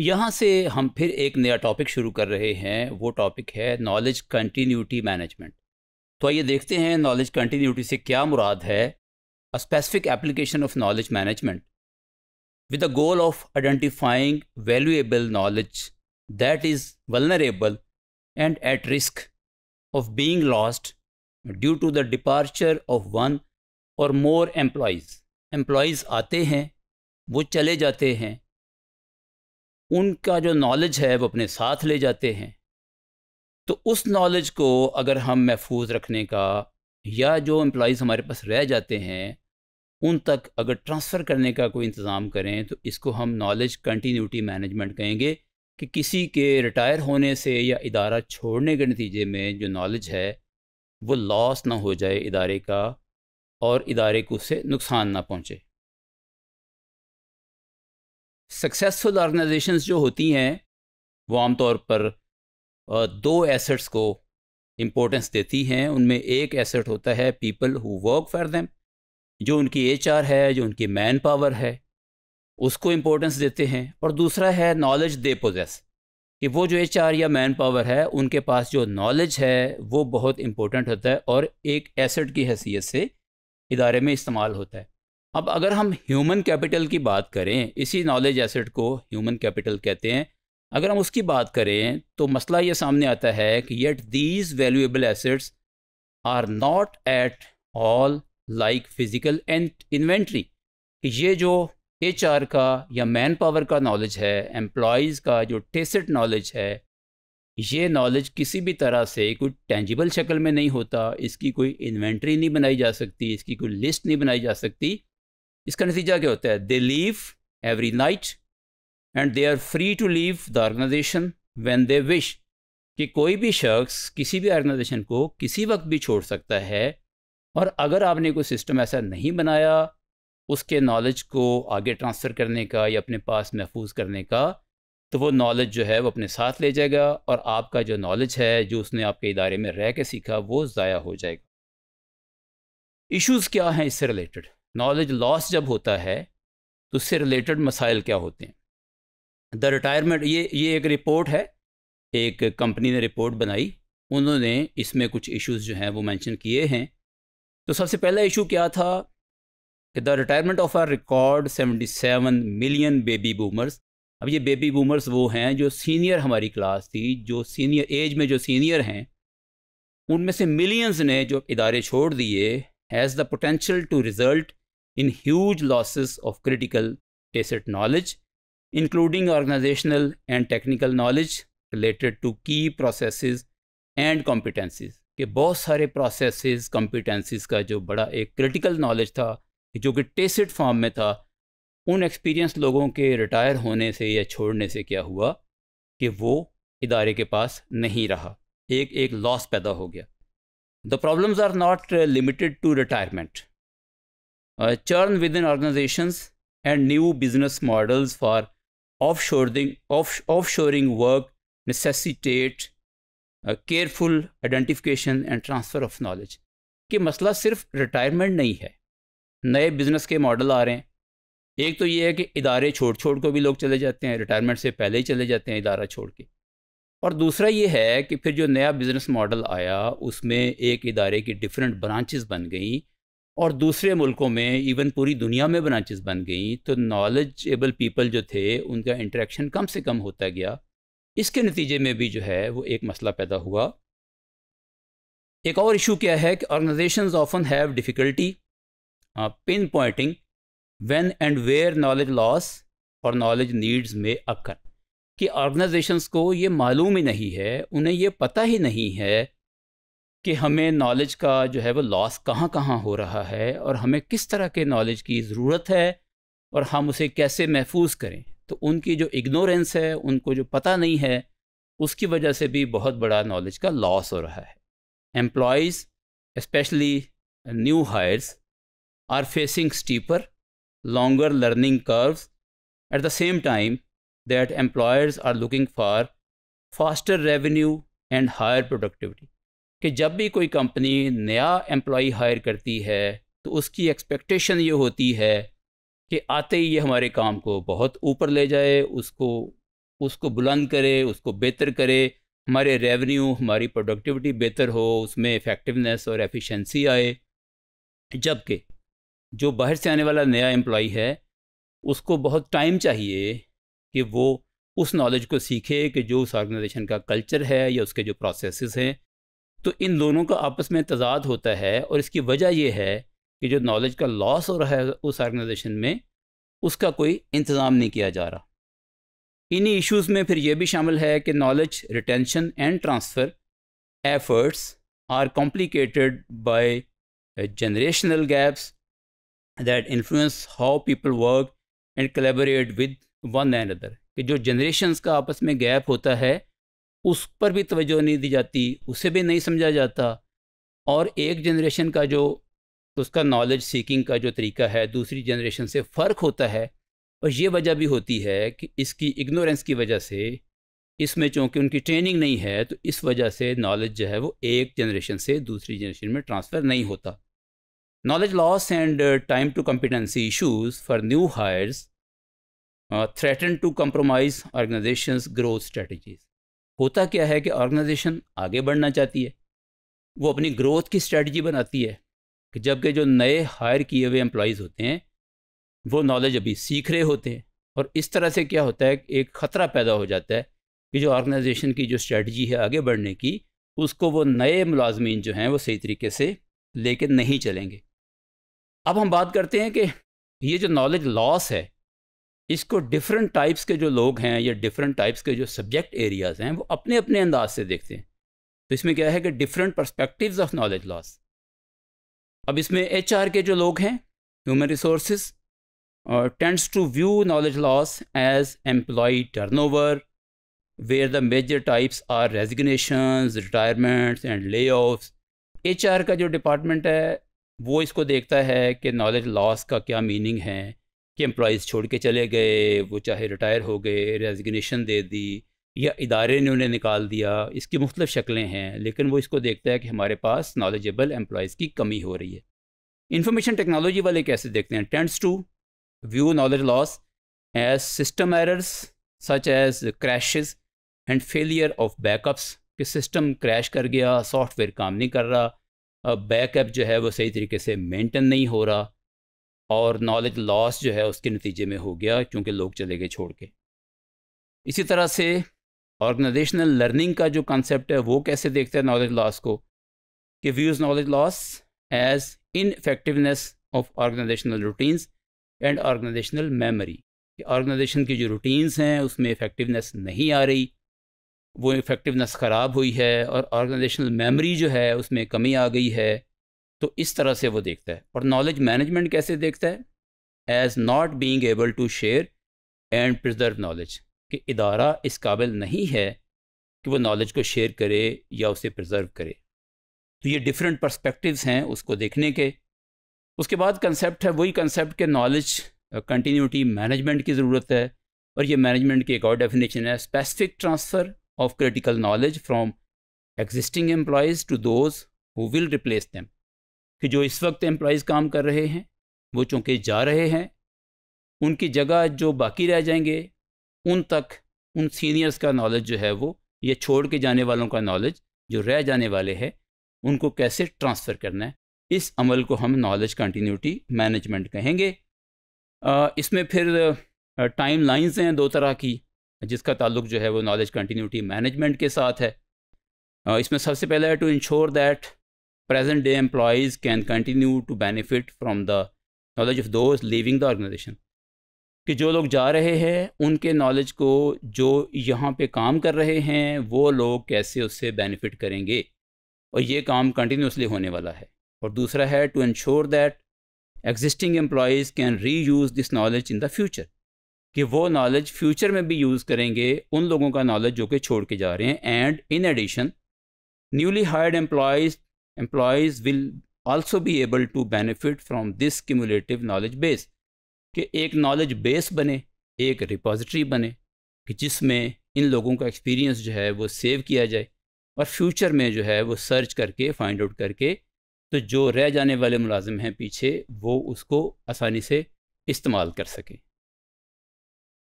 यहाँ से हम फिर एक नया टॉपिक शुरू कर रहे हैं वो टॉपिक है नॉलेज कंटिन्यूटी मैनेजमेंट तो आइए देखते हैं नॉलेज कंटिन्यूटी से क्या मुराद है a specific application of knowledge management with the goal of identifying valuable knowledge that is vulnerable and at risk of being lost due to the departure of one or more employees employees आते हैं वो चले जाते हैं उनका जो knowledge है वो अपने साथ ले जाते हैं तो उस नॉलेज को अगर हम महफूज रखने का या जो एम्प्लॉज़ हमारे पास रह जाते हैं उन तक अगर ट्रांसफ़र करने का कोई इंतज़ाम करें तो इसको हम नॉलेज कंटिन्यूटी मैनेजमेंट कहेंगे कि किसी के रिटायर होने से या इदारा छोड़ने के नतीजे में जो नॉलेज है वो लॉस ना हो जाए इदारे का और इदारे को उससे नुकसान ना पहुँचे सक्सेसफुल ऑर्गेनाइजेशंस जो होती हैं वो आमतौर पर दो एसेट्स को इम्पोर्टेंस देती हैं उनमें एक एसेट होता है people who work for them जो उनकी एच है जो उनकी मैन पावर है उसको इम्पोर्टेंस देते हैं और दूसरा है नॉलेज दे पोजेस कि वो जो एच या मैन पावर है उनके पास जो नॉलेज है वो बहुत इम्पोर्टेंट होता है और एक एसेट की हैसियत से इदारे में इस्तेमाल होता है अब अगर हम ह्यूमन कैपिटल की बात करें इसी नॉलेज एसेट को ह्यूमन कैपिटल कहते हैं अगर हम उसकी बात करें तो मसला ये सामने आता है कि yet these valuable assets are not at all like physical and inventory कि ये जो एच आर का या मैन पावर का नॉलेज है एम्प्लॉयज़ का जो टेसेट नॉलेज है ये नॉलेज किसी भी तरह से कोई टेंजिबल शक्ल में नहीं होता इसकी कोई इन्वेंट्री नहीं बनाई जा सकती इसकी कोई लिस्ट नहीं बनाई जा सकती इसका नतीजा क्या होता है they leave every night and they are free to leave the organisation when they wish कि कोई भी शख्स किसी भी ऑर्गेनाइजेशन को किसी वक्त भी छोड़ सकता है और अगर आपने कोई सिस्टम ऐसा नहीं बनाया उसके नॉलेज को आगे ट्रांसफ़र करने का या अपने पास महफूज करने का तो वो नॉलेज जो है वो अपने साथ ले जाएगा और आपका जो नॉलेज है जो उसने आपके इदारे में रह के सीखा वो ज़ाया हो जाएगा इश्यूज़ क्या हैं इससे रिलेटेड नॉलेज लॉस जब होता है तो उससे रिलेटेड मसाइल क्या होते हैं द रिटायरमेंट ये ये एक रिपोर्ट है एक कंपनी ने रिपोर्ट बनाई उन्होंने इसमें कुछ इश्यूज जो हैं वो मेंशन किए हैं तो सबसे पहला इशू क्या था कि the retirement of our record 77 million baby boomers अब ये बेबी बूमर्स वो हैं जो सीनियर हमारी क्लास थी जो सीनियर एज में जो सीनियर हैं उनमें से मिलियंस ने जो इदारे छोड़ दिए has the potential to result in huge losses of critical tacit knowledge, including organizational and technical knowledge related to key processes and competencies. कि बहुत सारे processes, competencies का जो बड़ा एक critical knowledge था जो कि tacit form में था उन experienced लोगों के retire होने से या छोड़ने से क्या हुआ कि वो इदारे के पास नहीं रहा एक एक loss पैदा हो गया the problems are not limited to retirement uh, churn within organizations and new business models for offshoring, off, offshoring work necessitate careful identification and transfer of knowledge कि मसला सिर्फ रिटायरमेंट नहीं है नए बिजनेस के मॉडल आ रहे हैं एक तो ये है कि इदारे छोड़ छोड़ को भी लोग चले जाते हैं रिटायरमेंट से पहले ही चले जाते हैं इदारा छोड़ के और दूसरा ये है कि फिर जो नया बिज़नेस मॉडल आया उसमें एक इदारे की डिफरेंट ब्रांचेस बन गई और दूसरे मुल्कों में इवन पूरी दुनिया में ब्रांचेस बन गई तो नॉलेजेबल पीपल जो थे उनका इंटरेक्शन कम से कम होता गया इसके नतीजे में भी जो है वो एक मसला पैदा हुआ एक और इशू क्या है कि organisation often have difficulty pinpointing when and where knowledge loss और नॉलेज नीड्स में अक्कर कि ऑर्गेनाइजेशंस को ये मालूम ही नहीं है उन्हें ये पता ही नहीं है कि हमें नॉलेज का जो है वो लॉस कहाँ कहाँ हो रहा है और हमें किस तरह के नॉलेज की ज़रूरत है और हम उसे कैसे महफूज करें तो उनकी जो इग्नोरेंस है उनको जो पता नहीं है उसकी वजह से भी बहुत बड़ा नॉलेज का लॉस हो रहा है employees specially new hires are facing steeper longer learning curves. At the same time that employers are looking for faster revenue and higher productivity कि जब भी कोई कंपनी नया एम्प्लॉ हायर करती है तो उसकी एक्सपेक्टेशन ये होती है कि आते ही ये हमारे काम को बहुत ऊपर ले जाए उसको उसको बुलंद करे उसको बेहतर करे हमारे रेवेन्यू हमारी प्रोडक्टिविटी बेहतर हो उसमें इफ़ेक्टिवनेस और एफिशिएंसी आए जबकि जो बाहर से आने वाला नया एम्प्लॉ है उसको बहुत टाइम चाहिए कि वो उस नॉलेज को सीखे कि जो उस ऑर्गेनाइजेशन का कल्चर है या उसके जो प्रोसेसेस हैं तो इन दोनों का आपस में तजाद होता है और इसकी वजह यह है कि जो नॉलेज का लॉस हो रहा है उस ऑर्गेनाइजेशन में उसका कोई इंतज़ाम नहीं किया जा रहा इन्हीं इश्यूज़ में फिर यह भी शामिल है कि knowledge retention and transfer efforts are complicated by gaps that influence how people work and collaborate with one and other कि जो जनरेशन का आपस में गैप होता है उस पर भी तवज्जो नहीं दी जाती उसे भी नहीं समझा जाता और एक जनरेशन का जो उसका नॉलेज सीकिंग का जो तरीका है दूसरी जनरेशन से फ़र्क होता है और ये वजह भी होती है कि इसकी इग्नोरेंस की वजह से इसमें चूँकि उनकी ट्रेनिंग नहीं है तो इस वजह से नॉलेज जो है वो एक जनरेशन से दूसरी जनरेशन में ट्रांसफ़र नहीं होता knowledge loss and time to competency issues for new hires threaten to compromise organisation growth strategies होता क्या है कि ऑर्गेनाइजेशन आगे बढ़ना चाहती है वो अपनी ग्रोथ की स्ट्रेटजी बनाती है कि जबकि जो नए हायर किए हुए एम्प्लॉयज़ होते हैं वो नॉलेज अभी सीख रहे होते हैं और इस तरह से क्या होता है एक ख़तरा पैदा हो जाता है कि जो ऑर्गेनाइजेशन की जो स्ट्रेटजी है आगे बढ़ने की उसको वो नए मुलाजमीन जो हैं वो सही तरीके से लेकर नहीं चलेंगे अब हम बात करते हैं कि ये जो नॉलेज लॉस है इसको डिफरेंट टाइप्स के जो लोग हैं या डिफरेंट टाइप्स के जो सब्जेक्ट एरियाज़ हैं वो अपने अपने अंदाज से देखते हैं तो इसमें क्या है कि different perspectives of knowledge loss अब इसमें एच के जो लोग हैं ह्यूमन रिसोर्स और tends to view knowledge loss as employ turnover the major types are resignation resignations, and lay layoffs. H का जो डिपार्टमेंट है वो इसको देखता है कि नॉलेज लॉस का क्या मीनिंग है कि एम्प्लॉज़ छोड़ के चले गए वो चाहे रिटायर हो गए रेजिग्नेशन दे दी या इदारे ने उन्हें निकाल दिया इसकी मुख्तफ शक्लें हैं लेकिन वो इसको देखता है कि हमारे पास नॉलेजेबल एम्प्लॉज़ की कमी हो रही है इंफॉर्मेशन टेक्नोलॉजी वाले कैसे देखते हैं tends to view knowledge loss as system errors such as crashes and failure of backups कि सिस्टम क्रैश कर गया सॉफ्टवेयर काम नहीं कर रहा बैकअप जो है वो सही तरीके से मेंटेन नहीं हो रहा और नॉलेज लॉस जो है उसके नतीजे में हो गया क्योंकि लोग चले गए छोड़ के इसी तरह से ऑर्गेनाइजेशनल लर्निंग का जो कॉन्सेप्ट है वो कैसे देखते हैं नॉलेज लॉस को कि views knowledge loss as ineffectiveness of organisational routines and organisational memory कि ऑर्गेनाइजेशन की जो रूटीन्स हैं उसमें इफेक्टिवनेस नहीं आ रही वो इफेक्टिवनेस ख़राब हुई है और ऑर्गेनाइजेशनल मेमोरी जो है उसमें कमी आ गई है तो इस तरह से वो देखता है और नॉलेज मैनेजमेंट कैसे देखता है as not being able to share and preserve knowledge कि इदारा इस काबिल नहीं है कि वो नॉलेज को शेयर करे या उसे प्रिजर्व करे तो ये डिफरेंट परस्पेक्टिव हैं उसको देखने के उसके बाद कंसेप्ट है वही कंसेप्ट के नॉलेज कंटिन्यूटी मैनेजमेंट की ज़रूरत है और ये मैनेजमेंट की एक और डेफिनेशन है specific transfer of critical knowledge from existing employees to those who will replace them कि जो इस वक्त एम्प्लॉयज़ काम कर रहे हैं वो चूँकि जा रहे हैं उनकी जगह जो बाकी रह जाएंगे उन तक उन सीनियर्स का नॉलेज जो है वो ये छोड़ के जाने वालों का नॉलेज जो रह जाने वाले हैं उनको कैसे ट्रांसफ़र करना है इस अमल को हम नॉलेज कंटिन्यूटी मैनेजमेंट कहेंगे इसमें फिर टाइम लाइन्स हैं दो तरह की जिसका ताल्लुक जो है वो नॉलेज कंटिन्यूटी मैनेजमेंट के साथ है इसमें सबसे पहले है to ensure that present day employees can continue to benefit from the knowledge of those leaving the organization कि जो लोग जा रहे हैं उनके नॉलेज को जो यहाँ पे काम कर रहे हैं वो लोग कैसे उससे बेनिफिट करेंगे और ये काम कंटिन्यूसली होने वाला है और दूसरा है to ensure that existing employees can reuse this knowledge in the future कि वो नॉलेज फ्यूचर में भी यूज़ करेंगे उन लोगों का नॉलेज जो कि छोड़ के जा रहे हैं and in addition newly hired employees employees will also be able to benefit from this cumulative knowledge base कि एक नॉलेज बेस बने एक रिपोजिट्री बने कि जिसमें इन लोगों का एक्सपीरियंस जो है वो सेव किया जाए और फ्यूचर में जो है वो सर्च करके फाइंड आउट करके तो जो रह जाने वाले मुलाजिम हैं पीछे वो उसको आसानी से इस्तेमाल कर सकें